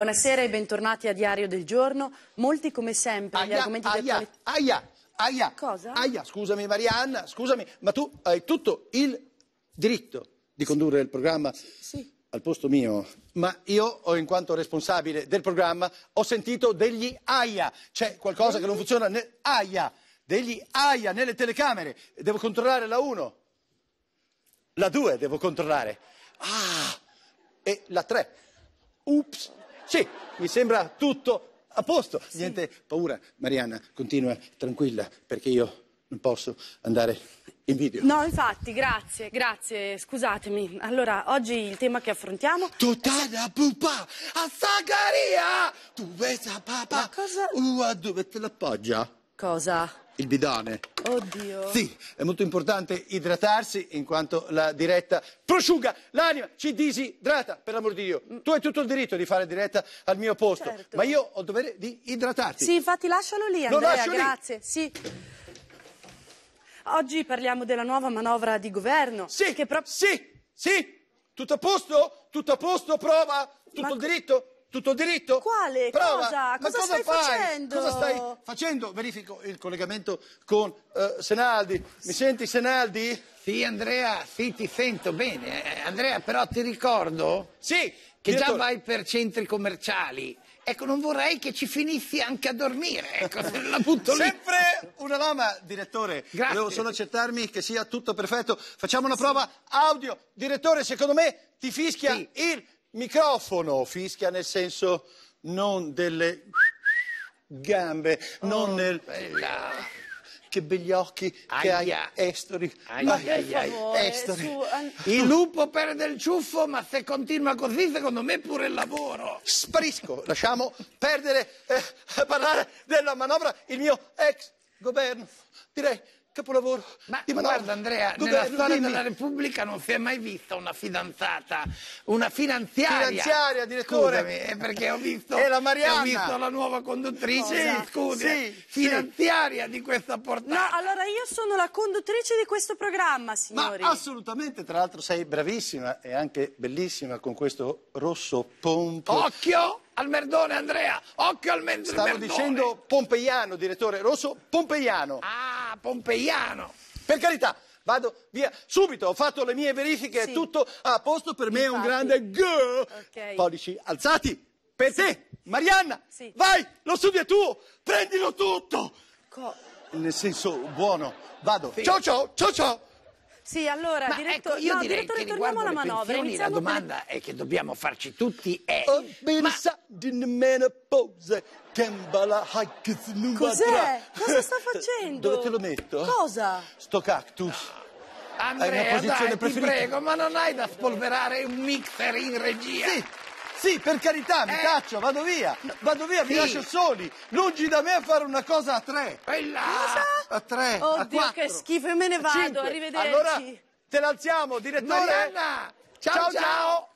Buonasera e bentornati a Diario del Giorno. Molti come sempre aia, gli argomenti aia, di attualità... Aia, aia, Cosa? aia, scusami Marianna, scusami, ma tu hai tutto il diritto di condurre il programma sì, sì. al posto mio. Ma io, in quanto responsabile del programma, ho sentito degli aia. C'è qualcosa che non funziona nel aia, degli aia nelle telecamere. Devo controllare la 1, la 2 devo controllare. Ah, e la 3. Ups. Sì, mi sembra tutto a posto. Sì. Niente paura. Marianna, continua tranquilla, perché io non posso andare in video. No, infatti, grazie, grazie, scusatemi. Allora, oggi il tema che affrontiamo... Totala pupa a Zaccaria! Tu vesa papà! Ma cosa... Ua, uh, dove te l'appoggia? Cosa? Il bidone. Oddio. Sì, è molto importante idratarsi in quanto la diretta prosciuga l'anima, ci disidrata, per l'amor di Dio. Mm. Tu hai tutto il diritto di fare diretta al mio posto, certo. ma io ho il dovere di idratarti. Sì, infatti lascialo lì Andrea, Lo grazie. Lì. Sì. Oggi parliamo della nuova manovra di governo. Sì, che pro- sì, sì. Tutto a posto? Tutto a posto, prova? Tutto ma... il diritto? tutto diritto. Quale? Prova. Cosa? Cosa, cosa stai fai? facendo? Cosa stai facendo? Verifico il collegamento con uh, Senaldi. Mi senti Senaldi? Sì Andrea, sì ti sento bene. Eh, Andrea però ti ricordo sì, che già vai per centri commerciali. Ecco, non vorrei che ci finissi anche a dormire. Ecco, la butto lì. Sempre una lama, direttore. Grazie. Devo solo accertarmi che sia tutto perfetto. Facciamo una prova audio. Direttore, secondo me ti fischia sì. il microfono, fischia nel senso non delle gambe, oh, non nel... Bella. Che begli occhi Aia. che hai, Estori. Aia. Ma che favore, Estori. Su, an... Il lupo perde il ciuffo, ma se continua così, secondo me pure il lavoro. Sprisco, lasciamo perdere, eh, parlare della manovra, il mio ex governo. Direi capolavoro. Ma di guarda Andrea, Governo, nella storia dimmi. della Repubblica non si è mai vista una fidanzata, una finanziaria. Finanziaria, direttore. Scusami, eh, perché ho visto, è la ho visto la nuova conduttrice, sì, scusi, sì, finanziaria sì. di questa portata. No, allora io sono la conduttrice di questo programma, signori. Ma assolutamente, tra l'altro sei bravissima e anche bellissima con questo rosso pompo. Occhio! al merdone Andrea, occhio al merdone. Stavo dicendo pompeiano, direttore Rosso, pompeiano. Ah, pompeiano. Per carità, vado via subito, ho fatto le mie verifiche, sì. è tutto a posto, per me è un grande go. Okay. Pollici alzati, per sì. te, Marianna, sì. vai, lo studio è tuo, prendilo tutto. Co- Nel senso buono, vado. Ciao ciao, ciao ciao. Sì, allora, Ma diretto... ecco, io no, direi direttore, che torniamo alla manovra. la domanda per... è che dobbiamo farci tutti è... Ma... Cos'è? Cosa sta facendo? Dove te lo metto? Cosa? Sto cactus. Andrea, dai, preferita. ti prego, ma non hai da spolverare un mixer in regia? Sì. Sì, per carità, mi eh. caccio, vado via. Vado via, vi lascio soli. Lungi da me a fare una cosa a tre. Bella! Cosa? A tre. Oddio, a che schifo, me ne vado. Arrivederci. Allora, te l'alziamo, direttore. Marianna. ciao. ciao. ciao. ciao.